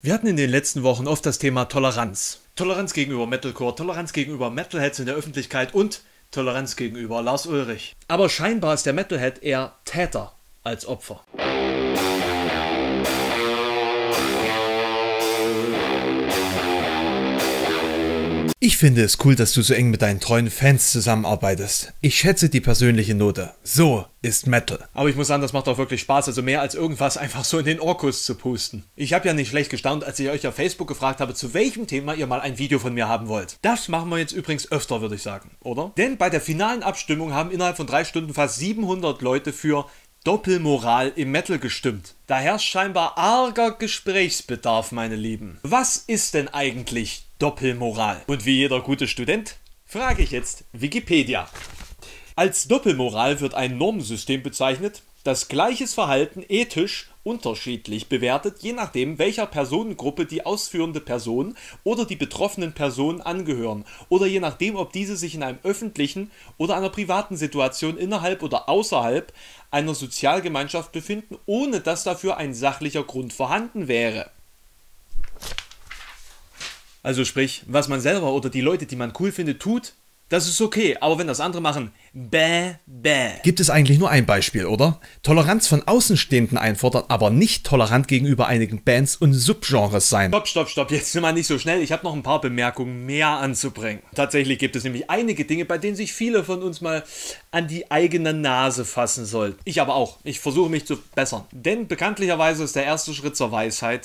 Wir hatten in den letzten Wochen oft das Thema Toleranz. Toleranz gegenüber Metalcore, Toleranz gegenüber Metalheads in der Öffentlichkeit und Toleranz gegenüber Lars Ulrich. Aber scheinbar ist der Metalhead eher Täter als Opfer. Ich finde es cool, dass du so eng mit deinen treuen Fans zusammenarbeitest. Ich schätze die persönliche Note. So ist Metal. Aber ich muss sagen, das macht auch wirklich Spaß, also mehr als irgendwas einfach so in den Orkus zu pusten. Ich habe ja nicht schlecht gestaunt, als ich euch auf Facebook gefragt habe, zu welchem Thema ihr mal ein Video von mir haben wollt. Das machen wir jetzt übrigens öfter, würde ich sagen, oder? Denn bei der finalen Abstimmung haben innerhalb von drei Stunden fast 700 Leute für Doppelmoral im Metal gestimmt. Da herrscht scheinbar arger Gesprächsbedarf, meine Lieben. Was ist denn eigentlich Doppelmoral? Und wie jeder gute Student frage ich jetzt Wikipedia. Als Doppelmoral wird ein Normensystem bezeichnet, dass gleiches Verhalten ethisch unterschiedlich bewertet, je nachdem, welcher Personengruppe die ausführende Person oder die betroffenen Personen angehören oder je nachdem, ob diese sich in einem öffentlichen oder einer privaten Situation innerhalb oder außerhalb einer Sozialgemeinschaft befinden, ohne dass dafür ein sachlicher Grund vorhanden wäre. Also sprich, was man selber oder die Leute, die man cool findet, tut, das ist okay, aber wenn das andere machen, bäh, bäh. Gibt es eigentlich nur ein Beispiel, oder? Toleranz von Außenstehenden einfordern, aber nicht tolerant gegenüber einigen Bands und Subgenres sein. Stopp, stopp, stopp, jetzt sind wir nicht so schnell. Ich habe noch ein paar Bemerkungen mehr anzubringen. Tatsächlich gibt es nämlich einige Dinge, bei denen sich viele von uns mal an die eigene Nase fassen sollten. Ich aber auch. Ich versuche mich zu bessern. Denn bekanntlicherweise ist der erste Schritt zur Weisheit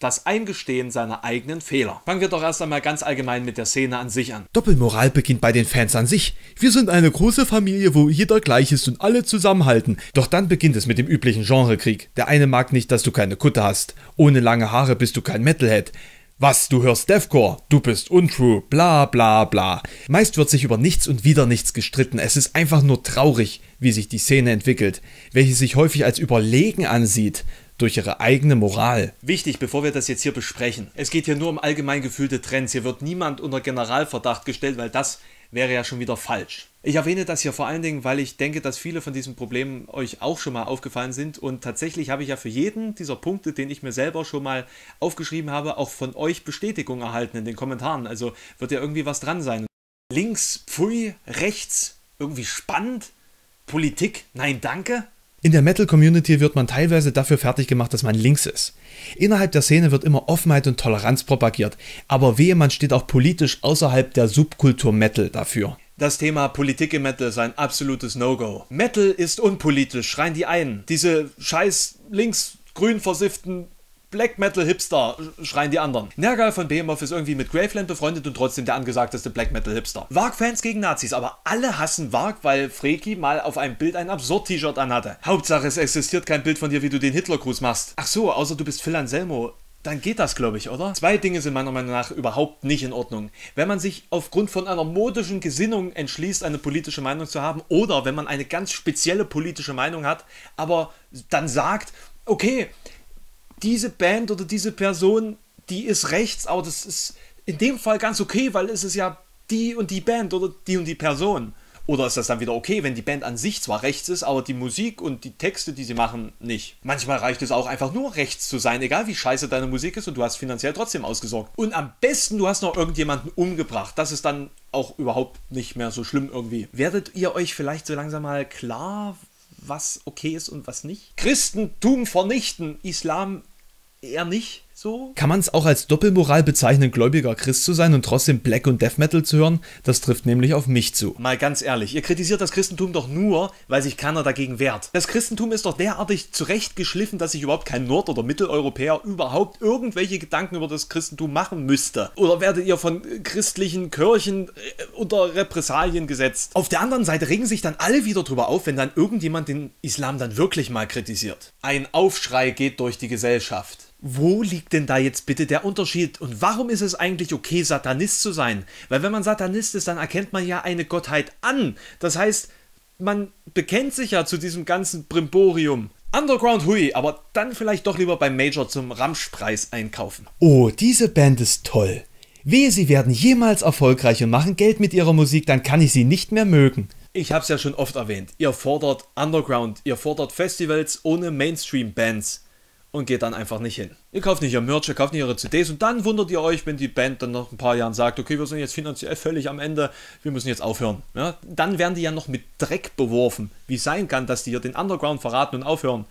das Eingestehen seiner eigenen Fehler. Fangen wir doch erst einmal ganz allgemein mit der Szene an sich an. Doppelmoral beginnt bei den Fans an sich. Wir sind eine große Familie, wo jeder gleich ist und alle zusammenhalten. Doch dann beginnt es mit dem üblichen Genrekrieg. Der eine mag nicht, dass du keine Kutte hast. Ohne lange Haare bist du kein Metalhead. Was, du hörst Deathcore, du bist untrue, bla bla bla. Meist wird sich über nichts und wieder nichts gestritten. Es ist einfach nur traurig, wie sich die Szene entwickelt, welche sich häufig als überlegen ansieht, durch ihre eigene Moral. Wichtig, bevor wir das jetzt hier besprechen. Es geht hier nur um allgemein gefühlte Trends. Hier wird niemand unter Generalverdacht gestellt, weil das wäre ja schon wieder falsch. Ich erwähne das hier vor allen Dingen, weil ich denke, dass viele von diesen Problemen euch auch schon mal aufgefallen sind. Und tatsächlich habe ich ja für jeden dieser Punkte, den ich mir selber schon mal aufgeschrieben habe, auch von euch Bestätigung erhalten in den Kommentaren. Also wird ja irgendwie was dran sein. Links, pfui, rechts, irgendwie spannend. Politik, nein, danke. In der Metal-Community wird man teilweise dafür fertig gemacht, dass man links ist. Innerhalb der Szene wird immer Offenheit und Toleranz propagiert, aber wehe, man steht auch politisch außerhalb der Subkultur Metal dafür. Das Thema Politik im Metal ist ein absolutes No-Go. Metal ist unpolitisch, schreien die einen. Diese scheiß links grün versifften Black Metal Hipster, äh, schreien die anderen. Nergal von Behemoth ist irgendwie mit Graveland befreundet und trotzdem der angesagteste Black Metal Hipster. Varg-Fans gegen Nazis, aber alle hassen Varg, weil Freki mal auf einem Bild ein Absurd-T-Shirt anhatte. Hauptsache, es existiert kein Bild von dir, wie du den Hitlergruß machst. Ach so, außer du bist Phil Anselmo dann geht das, glaube ich, oder? Zwei Dinge sind meiner Meinung nach überhaupt nicht in Ordnung. Wenn man sich aufgrund von einer modischen Gesinnung entschließt, eine politische Meinung zu haben, oder wenn man eine ganz spezielle politische Meinung hat, aber dann sagt, okay, diese Band oder diese Person, die ist rechts, aber das ist in dem Fall ganz okay, weil es ist ja die und die Band oder die und die Person. Oder ist das dann wieder okay, wenn die Band an sich zwar rechts ist, aber die Musik und die Texte, die sie machen, nicht? Manchmal reicht es auch einfach nur rechts zu sein, egal wie scheiße deine Musik ist und du hast finanziell trotzdem ausgesorgt. Und am besten, du hast noch irgendjemanden umgebracht. Das ist dann auch überhaupt nicht mehr so schlimm irgendwie. Werdet ihr euch vielleicht so langsam mal klar, was okay ist und was nicht? Christentum vernichten, Islam eher nicht so. Kann man es auch als Doppelmoral bezeichnen, gläubiger Christ zu sein und trotzdem Black und Death Metal zu hören? Das trifft nämlich auf mich zu. Mal ganz ehrlich, ihr kritisiert das Christentum doch nur, weil sich keiner dagegen wehrt. Das Christentum ist doch derartig zurechtgeschliffen, dass sich überhaupt kein Nord- oder Mitteleuropäer überhaupt irgendwelche Gedanken über das Christentum machen müsste. Oder werdet ihr von christlichen Kirchen äh, unter Repressalien gesetzt? Auf der anderen Seite regen sich dann alle wieder drüber auf, wenn dann irgendjemand den Islam dann wirklich mal kritisiert. Ein Aufschrei geht durch die Gesellschaft wo liegt denn da jetzt bitte der Unterschied und warum ist es eigentlich okay, Satanist zu sein? Weil wenn man Satanist ist, dann erkennt man ja eine Gottheit an. Das heißt, man bekennt sich ja zu diesem ganzen Brimborium. Underground hui, aber dann vielleicht doch lieber beim Major zum Ramschpreis einkaufen. Oh, diese Band ist toll. Wehe, sie werden jemals erfolgreich und machen Geld mit ihrer Musik, dann kann ich sie nicht mehr mögen. Ich hab's ja schon oft erwähnt. Ihr fordert Underground, ihr fordert Festivals ohne Mainstream-Bands und geht dann einfach nicht hin. Ihr kauft nicht ihr Merch, ihr kauft nicht ihre CDs und dann wundert ihr euch, wenn die Band dann nach ein paar Jahren sagt, okay, wir sind jetzt finanziell völlig am Ende, wir müssen jetzt aufhören. Ja, dann werden die ja noch mit Dreck beworfen. Wie sein kann, dass die hier den Underground verraten und aufhören.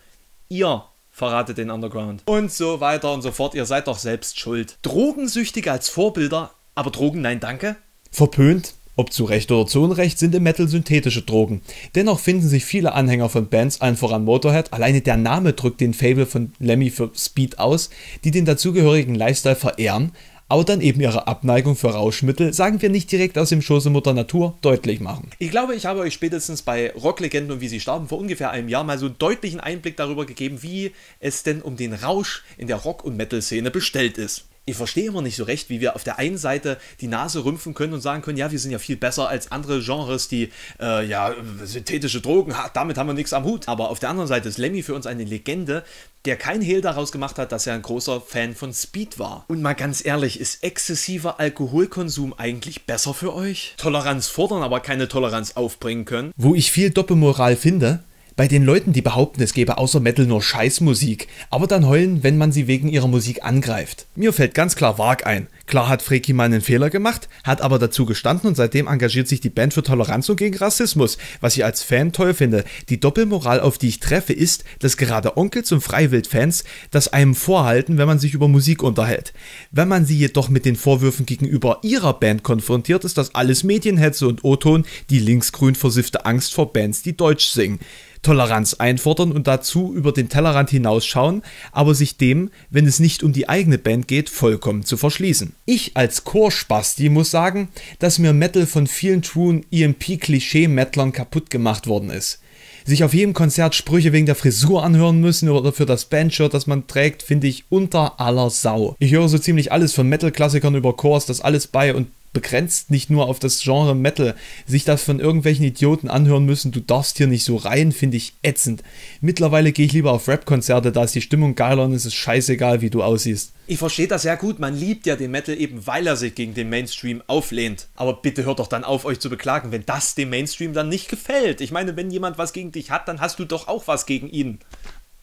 Ihr verratet den Underground. Und so weiter und so fort. Ihr seid doch selbst schuld. Drogensüchtige als Vorbilder, aber Drogen, nein, danke. Verpönt. Ob zu Recht oder zu Unrecht sind im Metal synthetische Drogen. Dennoch finden sich viele Anhänger von Bands, allen voran Motorhead, alleine der Name drückt den Fable von Lemmy für Speed aus, die den dazugehörigen Lifestyle verehren, aber dann eben ihre Abneigung für Rauschmittel, sagen wir nicht direkt aus dem Schoße Mutter Natur, deutlich machen. Ich glaube, ich habe euch spätestens bei Rocklegenden und wie sie starben vor ungefähr einem Jahr mal so einen deutlichen Einblick darüber gegeben, wie es denn um den Rausch in der Rock- und Metal-Szene bestellt ist ich verstehe immer nicht so recht, wie wir auf der einen Seite die Nase rümpfen können und sagen können, ja, wir sind ja viel besser als andere Genres, die äh, ja synthetische Drogen, damit haben wir nichts am Hut. Aber auf der anderen Seite ist Lemmy für uns eine Legende, der kein Hehl daraus gemacht hat, dass er ein großer Fan von Speed war. Und mal ganz ehrlich, ist exzessiver Alkoholkonsum eigentlich besser für euch? Toleranz fordern, aber keine Toleranz aufbringen können? Wo ich viel Doppelmoral finde, bei den Leuten, die behaupten, es gäbe außer Metal nur Scheißmusik, aber dann heulen, wenn man sie wegen ihrer Musik angreift. Mir fällt ganz klar Wag ein. Klar hat Freki mal einen Fehler gemacht, hat aber dazu gestanden und seitdem engagiert sich die Band für Toleranz und gegen Rassismus, was ich als Fan toll finde. Die Doppelmoral, auf die ich treffe, ist, dass gerade Onkels und Freiwild-Fans das einem vorhalten, wenn man sich über Musik unterhält. Wenn man sie jedoch mit den Vorwürfen gegenüber ihrer Band konfrontiert, ist das alles Medienhetze und O-Ton, die linksgrün versiffte Angst vor Bands, die Deutsch singen. Toleranz einfordern und dazu über den Tellerrand hinausschauen, aber sich dem, wenn es nicht um die eigene Band geht, vollkommen zu verschließen. Ich als Chorspasti muss sagen, dass mir Metal von vielen truen EMP-Klischee-Mettlern kaputt gemacht worden ist sich auf jedem Konzert Sprüche wegen der Frisur anhören müssen oder für das Bandshirt, das man trägt, finde ich unter aller Sau. Ich höre so ziemlich alles von Metal-Klassikern über Chors, das alles bei und begrenzt nicht nur auf das Genre Metal, sich das von irgendwelchen Idioten anhören müssen, du darfst hier nicht so rein, finde ich ätzend. Mittlerweile gehe ich lieber auf Rap-Konzerte, da ist die Stimmung geiler und es ist scheißegal, wie du aussiehst. Ich verstehe das sehr gut, man liebt ja den Metal eben, weil er sich gegen den Mainstream auflehnt. Aber bitte hört doch dann auf, euch zu beklagen, wenn das dem Mainstream dann nicht gefällt. Ich meine, wenn jemand was gegen dich hat, dann hast du doch auch was gegen ihn.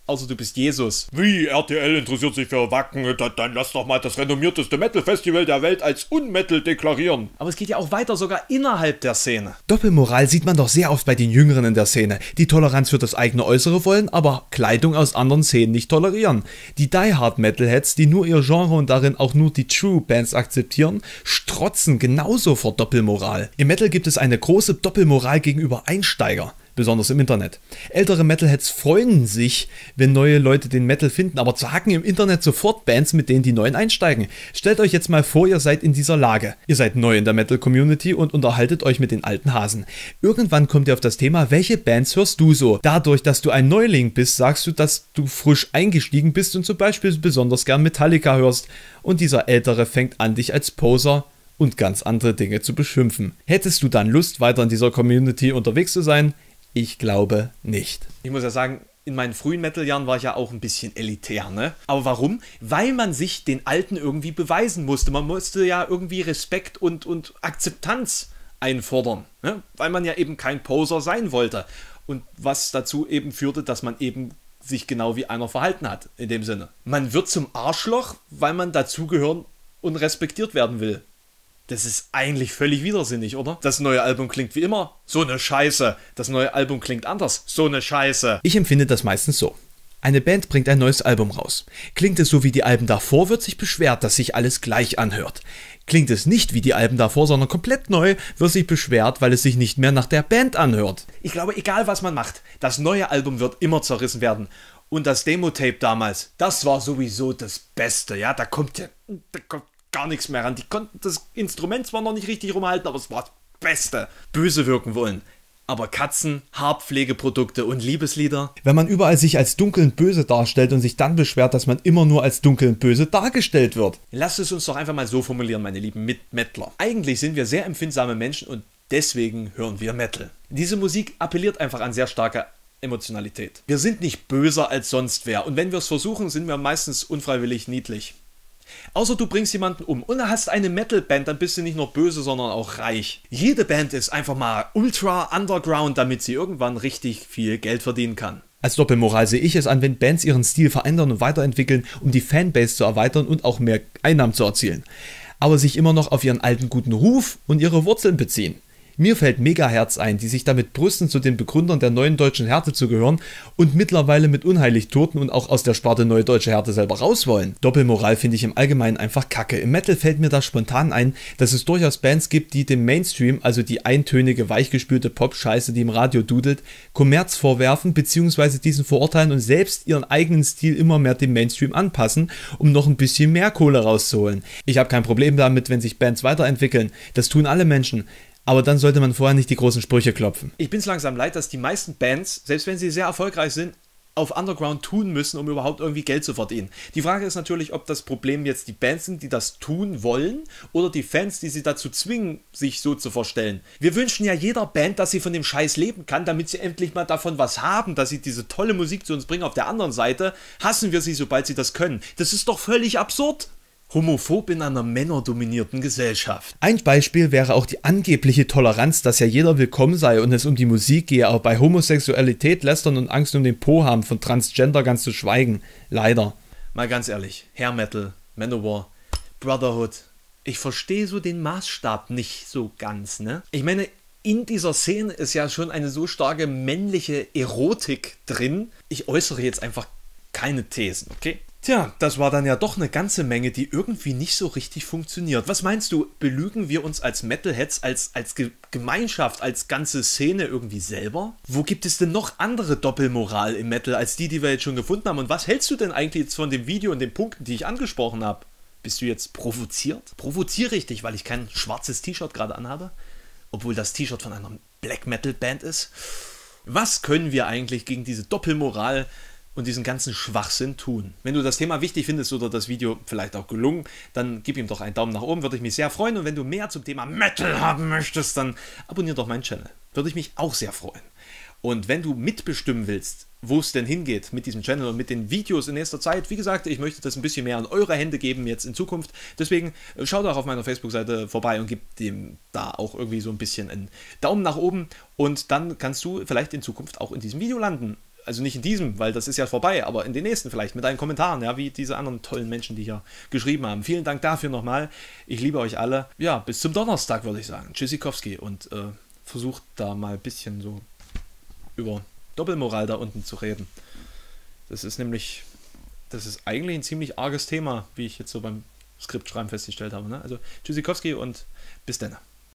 Außer also du bist Jesus. Wie, RTL interessiert sich für Wacken? Dann lass doch mal das renommierteste Metal-Festival der Welt als Unmetal deklarieren. Aber es geht ja auch weiter, sogar innerhalb der Szene. Doppelmoral sieht man doch sehr oft bei den Jüngeren in der Szene, die Toleranz für das eigene Äußere wollen, aber Kleidung aus anderen Szenen nicht tolerieren. Die Die-Hard-Metalheads, die nur ihr Genre und darin auch nur die True-Bands akzeptieren, strotzen genauso vor Doppelmoral. Im Metal gibt es eine große Doppelmoral gegenüber Einsteiger besonders im Internet. Ältere Metalheads freuen sich, wenn neue Leute den Metal finden, aber zacken im Internet sofort Bands, mit denen die Neuen einsteigen. Stellt euch jetzt mal vor, ihr seid in dieser Lage. Ihr seid neu in der Metal-Community und unterhaltet euch mit den alten Hasen. Irgendwann kommt ihr auf das Thema, welche Bands hörst du so? Dadurch, dass du ein Neuling bist, sagst du, dass du frisch eingestiegen bist und zum Beispiel besonders gern Metallica hörst. Und dieser Ältere fängt an, dich als Poser und ganz andere Dinge zu beschimpfen. Hättest du dann Lust, weiter in dieser Community unterwegs zu sein, ich glaube nicht. Ich muss ja sagen, in meinen frühen Metal-Jahren war ich ja auch ein bisschen elitär, ne? Aber warum? Weil man sich den Alten irgendwie beweisen musste. Man musste ja irgendwie Respekt und, und Akzeptanz einfordern, ne? weil man ja eben kein Poser sein wollte. Und was dazu eben führte, dass man eben sich genau wie einer verhalten hat, in dem Sinne. Man wird zum Arschloch, weil man dazugehören und respektiert werden will. Das ist eigentlich völlig widersinnig, oder? Das neue Album klingt wie immer. So eine Scheiße. Das neue Album klingt anders. So eine Scheiße. Ich empfinde das meistens so. Eine Band bringt ein neues Album raus. Klingt es so wie die Alben davor, wird sich beschwert, dass sich alles gleich anhört. Klingt es nicht wie die Alben davor, sondern komplett neu, wird sich beschwert, weil es sich nicht mehr nach der Band anhört. Ich glaube, egal was man macht, das neue Album wird immer zerrissen werden. Und das Demo-Tape damals, das war sowieso das Beste, ja? Da kommt ja, da kommt gar nichts mehr ran. Die konnten das Instrument zwar noch nicht richtig rumhalten, aber es war das Beste. Böse wirken wollen. Aber Katzen, Haarpflegeprodukte und Liebeslieder? Wenn man überall sich als dunkel und böse darstellt und sich dann beschwert, dass man immer nur als dunkel und böse dargestellt wird. Lasst es uns doch einfach mal so formulieren, meine lieben Mitmettler. Eigentlich sind wir sehr empfindsame Menschen und deswegen hören wir Metal. Diese Musik appelliert einfach an sehr starke Emotionalität. Wir sind nicht böser als sonst wer und wenn wir es versuchen, sind wir meistens unfreiwillig niedlich. Außer du bringst jemanden um und hast eine Metal-Band, dann bist du nicht nur böse, sondern auch reich. Jede Band ist einfach mal ultra underground, damit sie irgendwann richtig viel Geld verdienen kann. Als Doppelmoral sehe ich es an, wenn Bands ihren Stil verändern und weiterentwickeln, um die Fanbase zu erweitern und auch mehr Einnahmen zu erzielen. Aber sich immer noch auf ihren alten guten Ruf und ihre Wurzeln beziehen. Mir fällt Megaherz ein, die sich damit brüsten, zu den Begründern der neuen deutschen Härte zu gehören und mittlerweile mit unheilig Toten und auch aus der Sparte neue deutsche Härte selber raus wollen. Doppelmoral finde ich im Allgemeinen einfach kacke. Im Metal fällt mir da spontan ein, dass es durchaus Bands gibt, die dem Mainstream, also die eintönige, weichgespülte Pop-Scheiße, die im Radio dudelt, Kommerz vorwerfen bzw. diesen verurteilen und selbst ihren eigenen Stil immer mehr dem Mainstream anpassen, um noch ein bisschen mehr Kohle rauszuholen. Ich habe kein Problem damit, wenn sich Bands weiterentwickeln. Das tun alle Menschen aber dann sollte man vorher nicht die großen Sprüche klopfen. Ich bin es langsam leid, dass die meisten Bands, selbst wenn sie sehr erfolgreich sind, auf Underground tun müssen, um überhaupt irgendwie Geld zu verdienen. Die Frage ist natürlich, ob das Problem jetzt die Bands sind, die das tun wollen, oder die Fans, die sie dazu zwingen, sich so zu verstellen. Wir wünschen ja jeder Band, dass sie von dem Scheiß leben kann, damit sie endlich mal davon was haben, dass sie diese tolle Musik zu uns bringen. Auf der anderen Seite hassen wir sie, sobald sie das können. Das ist doch völlig absurd homophob in einer männerdominierten Gesellschaft. Ein Beispiel wäre auch die angebliche Toleranz, dass ja jeder willkommen sei und es um die Musik gehe, aber bei Homosexualität, Lästern und Angst um den Po haben von Transgender ganz zu schweigen. Leider. Mal ganz ehrlich, Hair Metal, Manowar, Brotherhood. Ich verstehe so den Maßstab nicht so ganz, ne? Ich meine, in dieser Szene ist ja schon eine so starke männliche Erotik drin. Ich äußere jetzt einfach keine Thesen, okay? Tja, das war dann ja doch eine ganze Menge, die irgendwie nicht so richtig funktioniert. Was meinst du, belügen wir uns als Metalheads, als, als Ge Gemeinschaft, als ganze Szene irgendwie selber? Wo gibt es denn noch andere Doppelmoral im Metal als die, die wir jetzt schon gefunden haben? Und was hältst du denn eigentlich jetzt von dem Video und den Punkten, die ich angesprochen habe? Bist du jetzt provoziert? Provoziere ich dich, weil ich kein schwarzes T-Shirt gerade anhabe? Obwohl das T-Shirt von einer Black Metal Band ist? Was können wir eigentlich gegen diese Doppelmoral und diesen ganzen Schwachsinn tun. Wenn du das Thema wichtig findest oder das Video vielleicht auch gelungen, dann gib ihm doch einen Daumen nach oben, würde ich mich sehr freuen. Und wenn du mehr zum Thema Metal haben möchtest, dann abonniere doch meinen Channel. Würde ich mich auch sehr freuen. Und wenn du mitbestimmen willst, wo es denn hingeht mit diesem Channel und mit den Videos in nächster Zeit. Wie gesagt, ich möchte das ein bisschen mehr an eure Hände geben jetzt in Zukunft. Deswegen äh, schau doch auf meiner Facebook-Seite vorbei und gib dem da auch irgendwie so ein bisschen einen Daumen nach oben. Und dann kannst du vielleicht in Zukunft auch in diesem Video landen also nicht in diesem, weil das ist ja vorbei, aber in den nächsten vielleicht mit deinen Kommentaren, ja, wie diese anderen tollen Menschen, die hier geschrieben haben. Vielen Dank dafür nochmal. Ich liebe euch alle. Ja, bis zum Donnerstag würde ich sagen. Tschüssikowski und äh, versucht da mal ein bisschen so über Doppelmoral da unten zu reden. Das ist nämlich, das ist eigentlich ein ziemlich arges Thema, wie ich jetzt so beim Skriptschreiben festgestellt habe. Ne? Also Tschüssikowski und bis dann.